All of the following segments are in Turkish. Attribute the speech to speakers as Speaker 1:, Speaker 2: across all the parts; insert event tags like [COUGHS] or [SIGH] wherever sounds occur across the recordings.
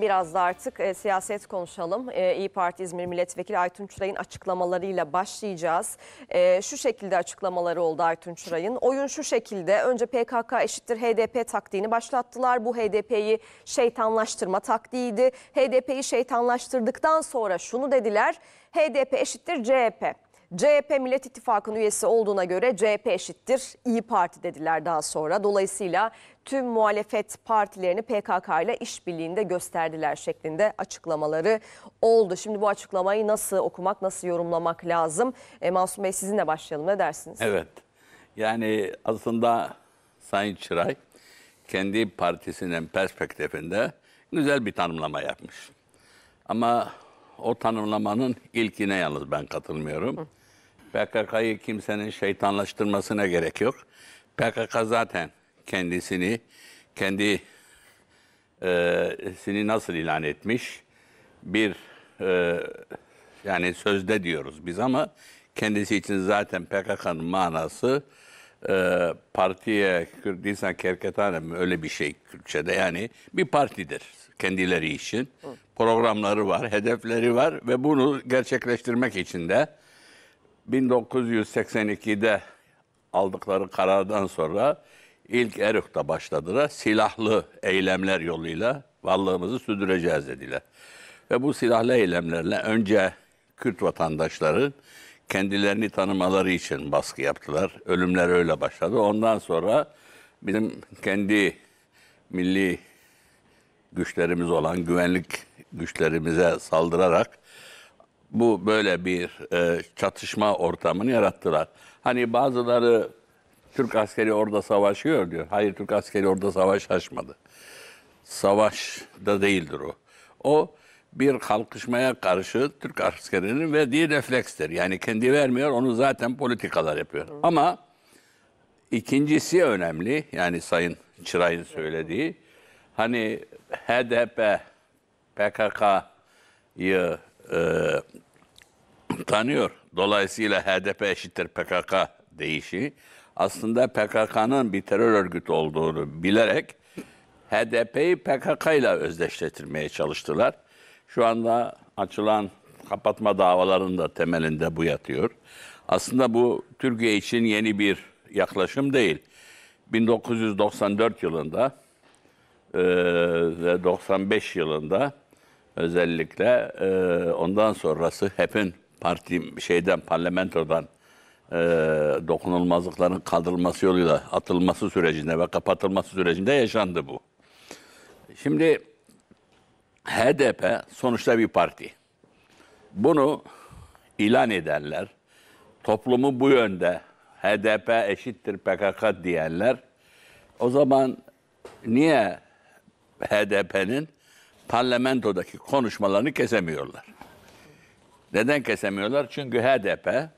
Speaker 1: Biraz da artık e, siyaset konuşalım. E, İyi Parti İzmir Milletvekili Aytun Çıray'ın açıklamalarıyla başlayacağız. E, şu şekilde açıklamaları oldu Aytun Çıray'ın. Oyun şu şekilde. Önce PKK eşittir HDP taktiğini başlattılar. Bu HDP'yi şeytanlaştırma taktiğiydi. HDP'yi şeytanlaştırdıktan sonra şunu dediler. HDP eşittir CHP. CHP Millet İttifakı'nın üyesi olduğuna göre CHP eşittir İyi Parti dediler daha sonra. Dolayısıyla tüm muhalefet partilerini PKK ile işbirliğinde gösterdiler şeklinde açıklamaları oldu. Şimdi bu açıklamayı nasıl okumak, nasıl yorumlamak lazım? E, Masum Bey sizinle başlayalım ne dersiniz?
Speaker 2: Evet. Yani aslında Sayın Çıray kendi partisinin perspektifinde güzel bir tanımlama yapmış. Ama o tanımlamanın ilkine yalnız ben katılmıyorum. PKK'yı kimsenin şeytanlaştırmasına gerek yok. PKK zaten kendisini, kendi e, sini nasıl ilan etmiş? Bir, e, yani sözde diyoruz biz ama kendisi için zaten PKK'nın manası e, partiye Kürdistan Kerketanem öyle bir şey Kürtçe'de yani bir partidir kendileri için. Hı. Programları var, hedefleri var ve bunu gerçekleştirmek için de 1982'de aldıkları karardan sonra ilk Eruk'ta başladılar. Silahlı eylemler yoluyla varlığımızı sürdüreceğiz dediler. Ve bu silahlı eylemlerle önce Kürt vatandaşların kendilerini tanımaları için baskı yaptılar. Ölümler öyle başladı. Ondan sonra bizim kendi milli güçlerimiz olan güvenlik güçlerimize saldırarak bu böyle bir e, çatışma ortamını yarattılar. Hani bazıları Türk askeri orada savaşıyor diyor. Hayır Türk askeri orada savaş açmadı. Savaş da değildir o. O bir kalkışmaya karşı Türk askerinin verdiği reflekstir. Yani kendi vermiyor onu zaten politikalar yapıyor. Hı. Ama ikincisi önemli yani Sayın Çıray'ın söylediği hani HDP PKK'yı e, tanıyor. Dolayısıyla HDP eşittir PKK deyişi aslında PKK'nın bir terör örgütü olduğunu bilerek HDP'yi PKK ile özdeşletirmeye çalıştılar. Şu anda açılan kapatma davalarının da temelinde bu yatıyor. Aslında bu Türkiye için yeni bir yaklaşım değil. 1994 yılında e, ve 95 yılında özellikle e, ondan sonrası hepin parti şeyden parlamentodan e, dokunulmazlıkların kaldırılması yoluyla atılması sürecinde ve kapatılması sürecinde yaşandı bu. Şimdi HDP sonuçta bir parti. Bunu ilan edenler, toplumu bu yönde HDP eşittir PKK diyenler o zaman niye HDP'nin parlamentodaki konuşmalarını kesemiyorlar? Neden kesemiyorlar? Çünkü HDP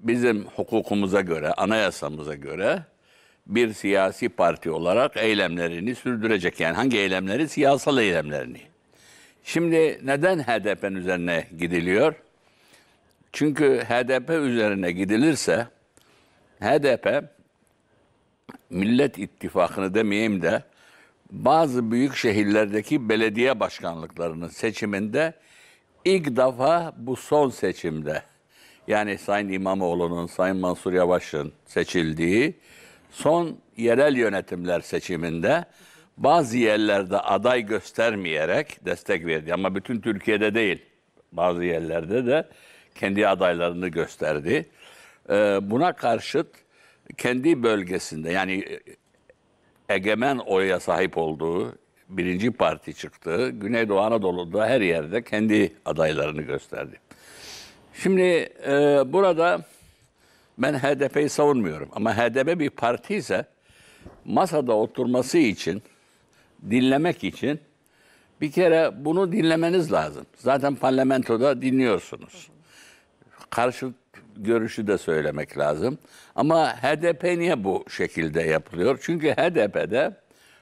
Speaker 2: bizim hukukumuza göre, anayasamıza göre bir siyasi parti olarak eylemlerini sürdürecek. Yani hangi eylemleri? Siyasal eylemlerini. Şimdi neden HDP'nin üzerine gidiliyor? Çünkü HDP üzerine gidilirse HDP Millet İttifakı'nı demeyeyim de bazı büyük şehirlerdeki belediye başkanlıklarının seçiminde ilk defa bu son seçimde yani Sayın İmamoğlu'nun, Sayın Mansur Yavaş'ın seçildiği son yerel yönetimler seçiminde bazı yerlerde aday göstermeyerek destek verdi. Ama bütün Türkiye'de değil. Bazı yerlerde de kendi adaylarını gösterdi. Ee, buna karşıt kendi bölgesinde yani egemen oya sahip olduğu birinci parti çıktı. Güneydoğu Anadolu'da her yerde kendi adaylarını gösterdi. Şimdi e, burada ben HDP'yi savunmuyorum ama HDP bir parti ise masada oturması için, dinlemek için bir kere bunu dinlemeniz lazım. Zaten parlamentoda dinliyorsunuz. Karşı görüşü de söylemek lazım. Ama HDP niye bu şekilde yapılıyor? Çünkü HDP'de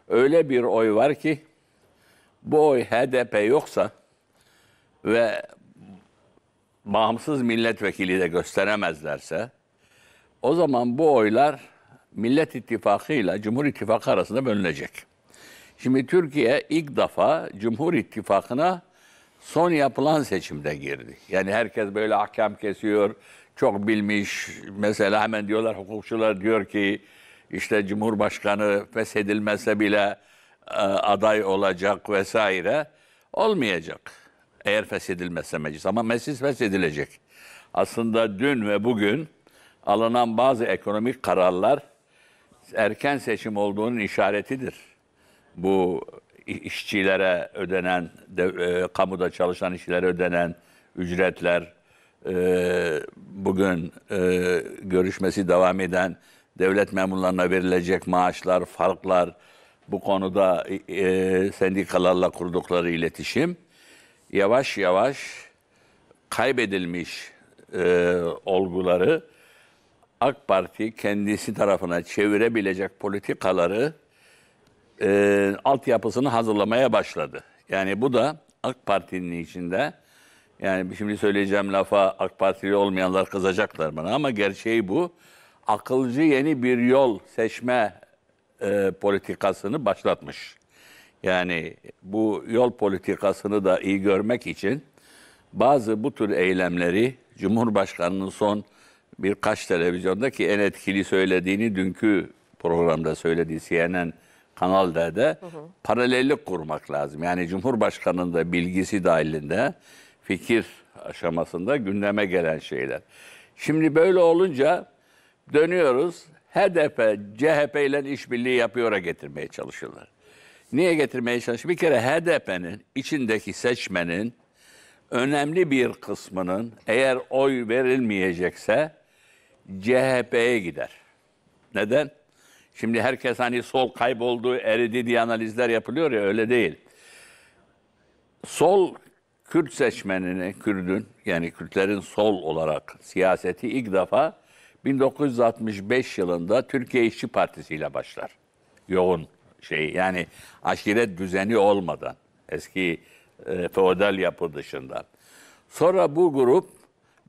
Speaker 2: öyle bir oy var ki bu oy HDP yoksa ve bağımsız milletvekili de gösteremezlerse o zaman bu oylar Millet İttifakı ile Cumhur İttifakı arasında bölünecek. Şimdi Türkiye ilk defa Cumhur İttifakı'na son yapılan seçimde girdi. Yani herkes böyle hakem kesiyor, çok bilmiş. Mesela hemen diyorlar hukukçular diyor ki işte Cumhurbaşkanı feshedilmese bile e, aday olacak vesaire. Olmayacak eğer feshedilmezse meclis ama meclis feshedilecek. Aslında dün ve bugün alınan bazı ekonomik kararlar erken seçim olduğunun işaretidir. Bu işçilere ödenen, de, e, kamuda çalışan işçilere ödenen ücretler, e, bugün e, görüşmesi devam eden devlet memurlarına verilecek maaşlar, farklar, bu konuda e, sendikalarla kurdukları iletişim yavaş yavaş kaybedilmiş e, olguları AK Parti kendisi tarafına çevirebilecek politikaları e, altyapısını hazırlamaya başladı. Yani bu da AK Parti'nin içinde yani şimdi söyleyeceğim lafa AK Partili olmayanlar kızacaklar bana ama gerçeği bu. Akılcı yeni bir yol seçme e, politikasını başlatmış. Yani bu yol politikasını da iyi görmek için bazı bu tür eylemleri Cumhurbaşkanı'nın son birkaç televizyondaki en etkili söylediğini dünkü programda söylediği CNN kanalda da paralellik kurmak lazım. Yani Cumhurbaşkanı'nın da bilgisi dahilinde fikir aşamasında gündeme gelen şeyler. Şimdi böyle olunca dönüyoruz HDP, CHP ile işbirliği yapıyora getirmeye çalışırlar. Niye getirmeye çalışıyor? Bir kere HDP'nin içindeki seçmenin önemli bir kısmının eğer oy verilmeyecekse CHP'ye gider. Neden? Şimdi herkes hani sol kayboldu, eridi diye analizler yapılıyor ya öyle değil. Sol Kürt seçmenini, Kürdün yani Kürtlerin sol olarak siyaseti ilk defa 1965 yılında Türkiye İşçi Partisi ile başlar. Yoğun şey yani aşiret düzeni olmadan eski e, feodal yapı dışında. Sonra bu grup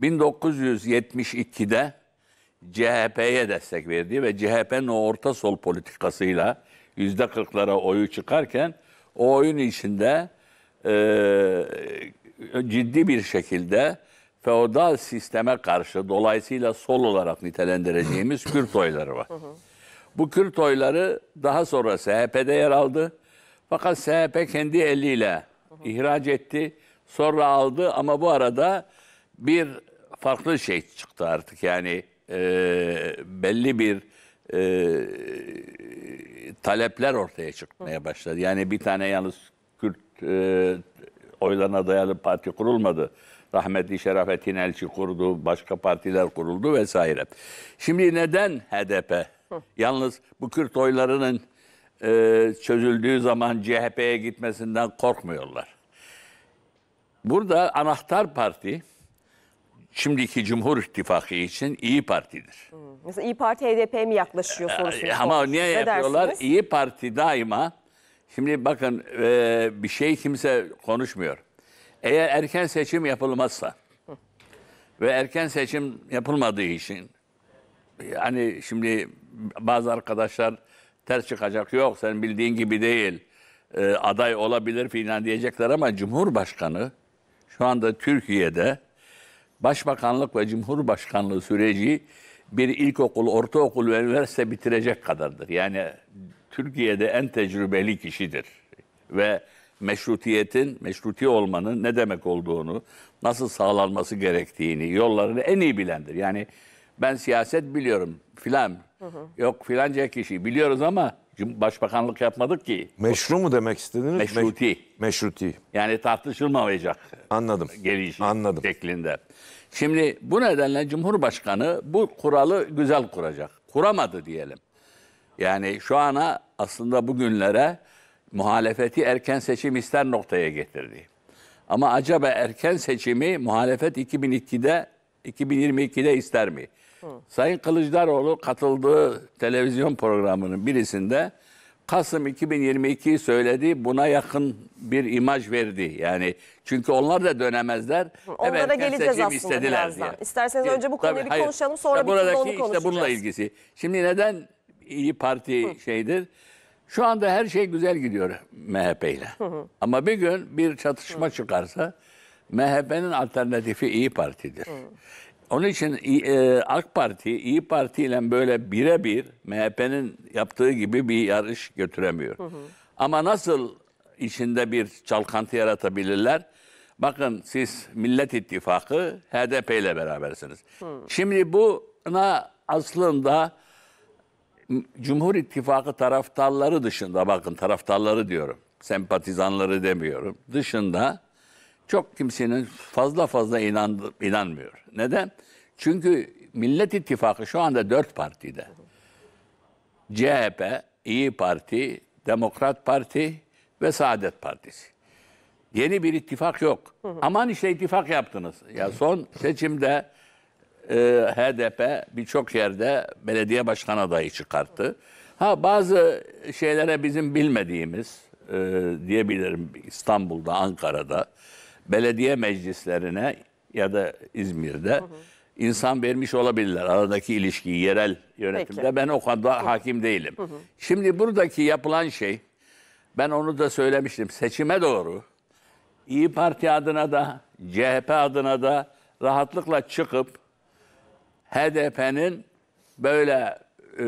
Speaker 2: 1972'de CHP'ye destek verdiği ve CHP'nin o orta sol politikasıyla yüzde kırklara oyu çıkarken o oyun içinde e, ciddi bir şekilde feodal sisteme karşı dolayısıyla sol olarak nitelendireceğimiz [COUGHS] Kürt oyları var. Bu Kürt oyları daha sonra SHP'de yer aldı. Fakat SHP kendi eliyle ihraç etti. Sonra aldı ama bu arada bir farklı şey çıktı artık yani e, belli bir e, talepler ortaya çıkmaya başladı. Yani bir tane yalnız Kürt e, oylarına dayalı parti kurulmadı. Rahmetli Şerafettin Elçi kurdu, başka partiler kuruldu vesaire. Şimdi neden HDP? Yalnız bu Kürt oylarının e, çözüldüğü zaman CHP'ye gitmesinden korkmuyorlar. Burada anahtar parti şimdiki Cumhur İttifakı için İyi Parti'dir.
Speaker 1: Mesela İyi Parti HDP'ye mi yaklaşıyor sorusu. Ee, ama niye ne yapıyorlar? Dersiniz?
Speaker 2: İyi Parti daima şimdi bakın e, bir şey kimse konuşmuyor. Eğer erken seçim yapılmazsa ve erken seçim yapılmadığı için yani şimdi bazı arkadaşlar ters çıkacak yok sen bildiğin gibi değil e, aday olabilir filan diyecekler ama Cumhurbaşkanı şu anda Türkiye'de başbakanlık ve cumhurbaşkanlığı süreci bir ilkokul, ortaokul ve üniversite bitirecek kadardır. Yani Türkiye'de en tecrübeli kişidir. Ve meşrutiyetin, meşruti olmanın ne demek olduğunu, nasıl sağlanması gerektiğini, yollarını en iyi bilendir. Yani ben siyaset biliyorum filan, yok filanca kişi biliyoruz ama başbakanlık yapmadık ki. Meşru mu demek istediniz? Meşruti. meşruti. Yani tartışılmayacak. Anladım. Gelişim Anladım. şeklinde. Şimdi bu nedenle Cumhurbaşkanı bu kuralı güzel kuracak. Kuramadı diyelim. Yani şu ana aslında bugünlere muhalefeti erken seçim ister noktaya getirdi. Ama acaba erken seçimi muhalefet 2002'de 2022'de ister mi? Hı. Sayın Kılıçdaroğlu katıldığı televizyon programının birisinde Kasım 2022'yi söyledi. Buna yakın bir imaj verdi. Yani çünkü onlar da dönemezler. Onlara evet, geleceğiz aslında istediler birazdan. Diye.
Speaker 1: İsterseniz önce bu konuyu Tabii, bir konuşalım sonra işte bir buradaki onu konuşacağız. işte
Speaker 2: bununla ilgisi. Şimdi neden İyi Parti Hı. şeydir? Şu anda her şey güzel gidiyor MHP ile. Hı hı. Ama bir gün bir çatışma hı. çıkarsa MHP'nin alternatifi İyi Parti'dir. Hı. Onun için e, AK Parti, İyi Parti ile böyle birebir MHP'nin yaptığı gibi bir yarış götüremiyor. Hı hı. Ama nasıl içinde bir çalkantı yaratabilirler? Bakın siz Millet İttifakı HDP ile berabersiniz. Hı. Şimdi buna aslında Cumhur İttifakı taraftarları dışında bakın taraftarları diyorum. Sempatizanları demiyorum. Dışında çok kimsenin fazla fazla inan, inanmıyor. Neden? Çünkü Millet İttifakı şu anda dört partide. CHP, İyi Parti, Demokrat Parti ve Saadet Partisi. Yeni bir ittifak yok. Aman işte ittifak yaptınız. Ya son seçimde e, HDP birçok yerde belediye başkan adayı çıkarttı. Ha bazı şeylere bizim bilmediğimiz e, diyebilirim İstanbul'da, Ankara'da belediye meclislerine ya da İzmir'de hı hı. insan vermiş olabilirler. Aradaki ilişkiyi yerel yönetimde Peki. ben o kadar hakim değilim. Hı hı. Şimdi buradaki yapılan şey ben onu da söylemiştim. Seçime doğru İyi Parti adına da CHP adına da rahatlıkla çıkıp HDP'nin böyle e,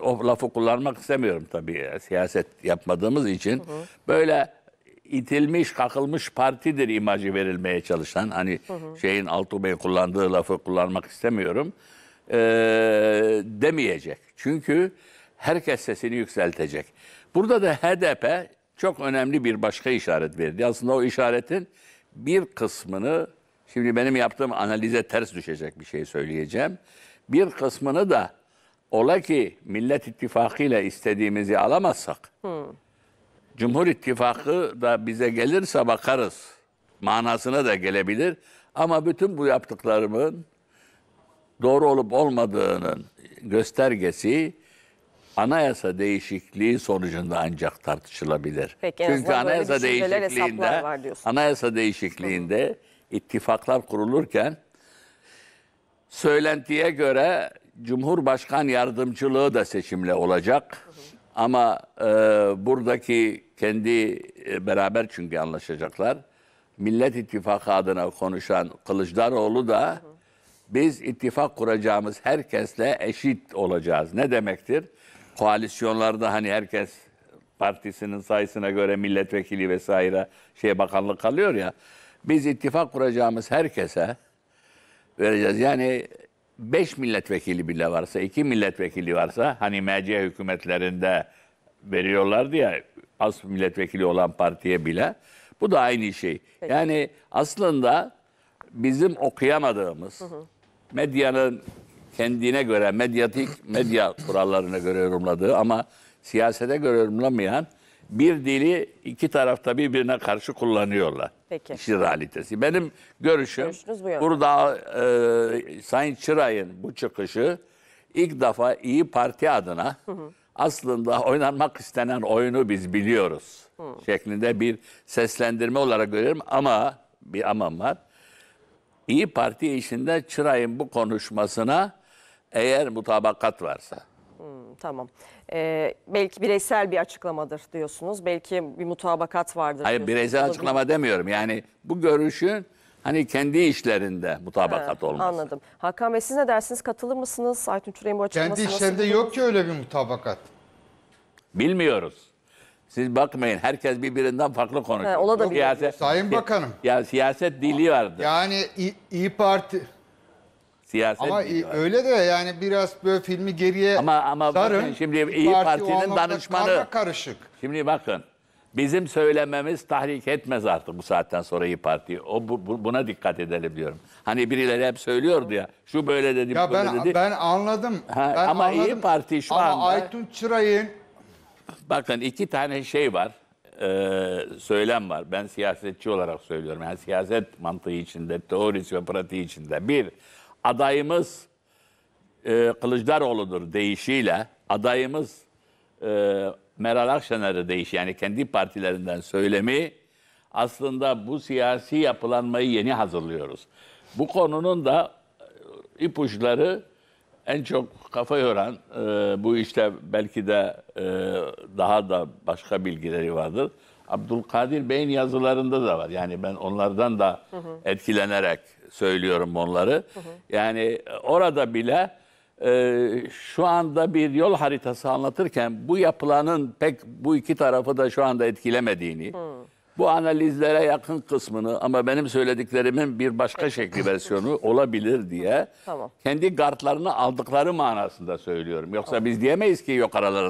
Speaker 2: o lafı kullanmak istemiyorum tabii siyaset yapmadığımız için hı hı. böyle itilmiş, kakılmış partidir imajı verilmeye çalışan. Hani hı hı. şeyin Altuğ Bey kullandığı lafı kullanmak istemiyorum. E, demeyecek. Çünkü herkes sesini yükseltecek. Burada da HDP çok önemli bir başka işaret verdi. Aslında o işaretin bir kısmını, şimdi benim yaptığım analize ters düşecek bir şey söyleyeceğim. Bir kısmını da ola ki Millet İttifakı ile istediğimizi alamazsak, hmm. Cumhur İttifakı da bize gelirse bakarız manasına da gelebilir. Ama bütün bu yaptıklarımın doğru olup olmadığının göstergesi anayasa değişikliği sonucunda ancak tartışılabilir. Peki, Çünkü anayasa değişikliğinde anayasa değişikliğinde ittifaklar kurulurken söylentiye göre Cumhurbaşkan yardımcılığı da seçimle olacak. Hı. Ama e, buradaki kendi e, beraber çünkü anlaşacaklar. Millet İttifakı adına konuşan Kılıçdaroğlu da biz ittifak kuracağımız herkesle eşit olacağız. Ne demektir? Koalisyonlarda hani herkes partisinin sayısına göre milletvekili vesaire şey bakanlık alıyor ya. Biz ittifak kuracağımız herkese vereceğiz. Yani 5 milletvekili bile varsa, 2 milletvekili varsa hani MC hükümetlerinde veriyorlardı ya az milletvekili olan partiye bile. Bu da aynı şey. Peki. Yani aslında bizim okuyamadığımız hı hı. medyanın kendine göre medyatik medya kurallarına göre yorumladığı ama siyasete göre yorumlamayan bir dili iki tarafta birbirine karşı kullanıyorlar. Peki. İşin realitesi. Benim görüşüm burada e, Sayın Çıray'ın bu çıkışı ilk defa İyi Parti adına aslında oynanmak istenen oyunu biz biliyoruz şeklinde bir seslendirme olarak görüyorum ama bir amam var. İyi Parti işinde Çıray'ın bu konuşmasına eğer mutabakat varsa
Speaker 1: Hmm, tamam. Ee, belki bireysel bir açıklamadır diyorsunuz. Belki bir mutabakat vardır. Hayır diyorsunuz. bireysel açıklama
Speaker 2: demiyorum. Yani bu görüşün hani kendi işlerinde mutabakat He, olması.
Speaker 1: Anladım. Hakan Bey siz ne dersiniz? Katılır mısınız? Aytun Türey'in bu açıklaması Kendi işlerinde yok
Speaker 2: ki öyle bir mutabakat. Bilmiyoruz. Siz bakmayın herkes birbirinden farklı konuşuyor. He, ona da bir- Sayın Bakanım. Ya siyaset dili vardı. Yani İ- İyi Parti Siyaset Ama e, öyle de yani biraz böyle filmi geriye Ama ama sarın. bakın şimdi İyi Parti Parti'nin danışmanı. karışık. Şimdi bakın. Bizim söylememiz tahrik etmez artık bu saatten sonra İyi Parti'yi. O bu- bu- buna dikkat edelim diyorum. Hani birileri hep söylüyordu ya. Şu böyle dedi, Ya bu böyle dedi. ben anladım. Ha, ben ama İYİ anladım. Parti şu ama anda- Aytun Çıray'ın Bakın iki tane şey var. eee, söylem var. Ben siyasetçi olarak söylüyorum. Yani siyaset mantığı içinde, teorisi ve pratiği içinde. Bir, adayımız e, Kılıçdaroğlu'dur deyişiyle adayımız e, Meral Akşener'e değiş yani kendi partilerinden söylemi aslında bu siyasi yapılanmayı yeni hazırlıyoruz. Bu konunun da e, ipuçları en çok kafa yoran e, bu işte belki de e, daha da başka bilgileri vardır. Abdülkadir Bey'in yazılarında da var. Yani ben onlardan da hı hı. etkilenerek söylüyorum onları. Hı hı. Yani orada bile e, şu anda bir yol haritası anlatırken bu yapılanın pek bu iki tarafı da şu anda etkilemediğini... Hı bu analizlere yakın kısmını ama benim söylediklerimin bir başka şekli [LAUGHS] versiyonu olabilir diye Tamam. kendi kartlarını aldıkları manasında söylüyorum. Yoksa biz diyemeyiz ki yok aralarında